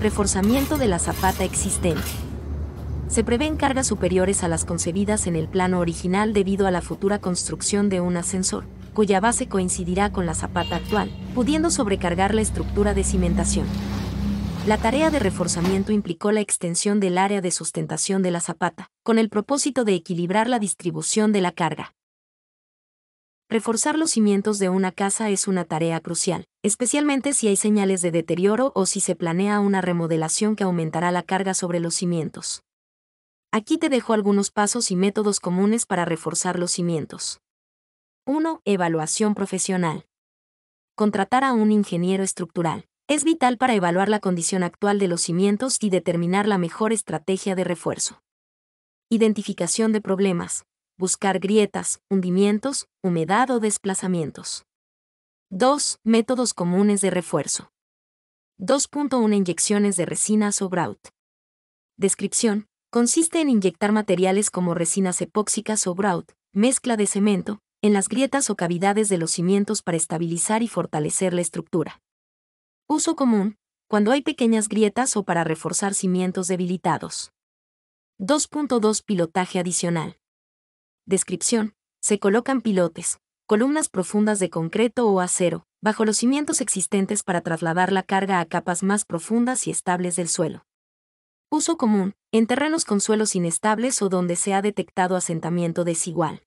reforzamiento de la zapata existente. Se prevén cargas superiores a las concebidas en el plano original debido a la futura construcción de un ascensor, cuya base coincidirá con la zapata actual, pudiendo sobrecargar la estructura de cimentación. La tarea de reforzamiento implicó la extensión del área de sustentación de la zapata, con el propósito de equilibrar la distribución de la carga. Reforzar los cimientos de una casa es una tarea crucial, especialmente si hay señales de deterioro o si se planea una remodelación que aumentará la carga sobre los cimientos. Aquí te dejo algunos pasos y métodos comunes para reforzar los cimientos. 1. Evaluación profesional. Contratar a un ingeniero estructural. Es vital para evaluar la condición actual de los cimientos y determinar la mejor estrategia de refuerzo. Identificación de problemas buscar grietas, hundimientos, humedad o desplazamientos. 2. Métodos comunes de refuerzo. 2.1 Inyecciones de resinas o grout. Descripción. Consiste en inyectar materiales como resinas epóxicas o grout, mezcla de cemento, en las grietas o cavidades de los cimientos para estabilizar y fortalecer la estructura. Uso común, cuando hay pequeñas grietas o para reforzar cimientos debilitados. 2.2 Pilotaje adicional. Descripción. Se colocan pilotes, columnas profundas de concreto o acero, bajo los cimientos existentes para trasladar la carga a capas más profundas y estables del suelo. Uso común, en terrenos con suelos inestables o donde se ha detectado asentamiento desigual.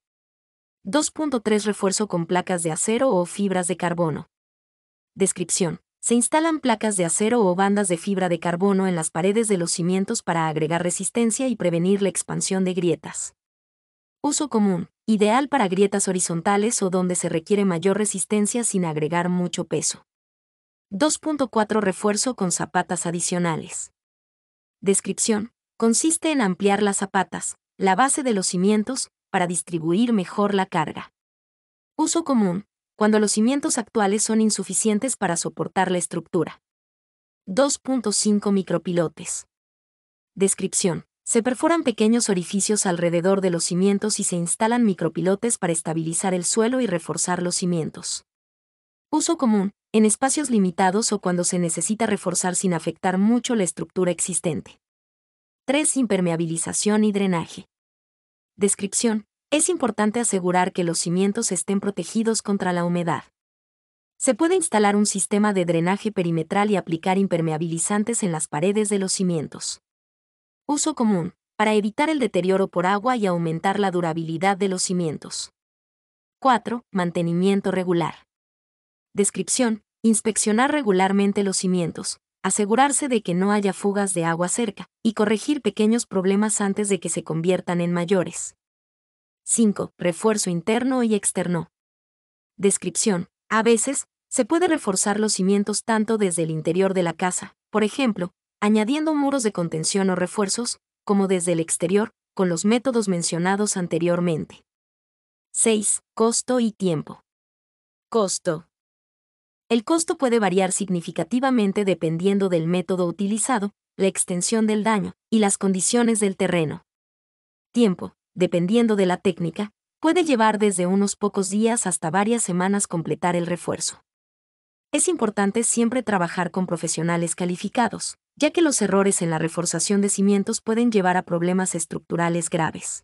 2.3 Refuerzo con placas de acero o fibras de carbono. Descripción. Se instalan placas de acero o bandas de fibra de carbono en las paredes de los cimientos para agregar resistencia y prevenir la expansión de grietas. Uso común. Ideal para grietas horizontales o donde se requiere mayor resistencia sin agregar mucho peso. 2.4 Refuerzo con zapatas adicionales. Descripción. Consiste en ampliar las zapatas, la base de los cimientos, para distribuir mejor la carga. Uso común. Cuando los cimientos actuales son insuficientes para soportar la estructura. 2.5 Micropilotes. Descripción se perforan pequeños orificios alrededor de los cimientos y se instalan micropilotes para estabilizar el suelo y reforzar los cimientos. Uso común, en espacios limitados o cuando se necesita reforzar sin afectar mucho la estructura existente. 3. Impermeabilización y drenaje. Descripción. Es importante asegurar que los cimientos estén protegidos contra la humedad. Se puede instalar un sistema de drenaje perimetral y aplicar impermeabilizantes en las paredes de los cimientos. Uso común, para evitar el deterioro por agua y aumentar la durabilidad de los cimientos. 4. Mantenimiento regular. Descripción. Inspeccionar regularmente los cimientos, asegurarse de que no haya fugas de agua cerca, y corregir pequeños problemas antes de que se conviertan en mayores. 5. Refuerzo interno y externo. Descripción. A veces, se puede reforzar los cimientos tanto desde el interior de la casa, por ejemplo, añadiendo muros de contención o refuerzos, como desde el exterior, con los métodos mencionados anteriormente. 6. Costo y tiempo. Costo. El costo puede variar significativamente dependiendo del método utilizado, la extensión del daño y las condiciones del terreno. Tiempo, dependiendo de la técnica, puede llevar desde unos pocos días hasta varias semanas completar el refuerzo. Es importante siempre trabajar con profesionales calificados, ya que los errores en la reforzación de cimientos pueden llevar a problemas estructurales graves.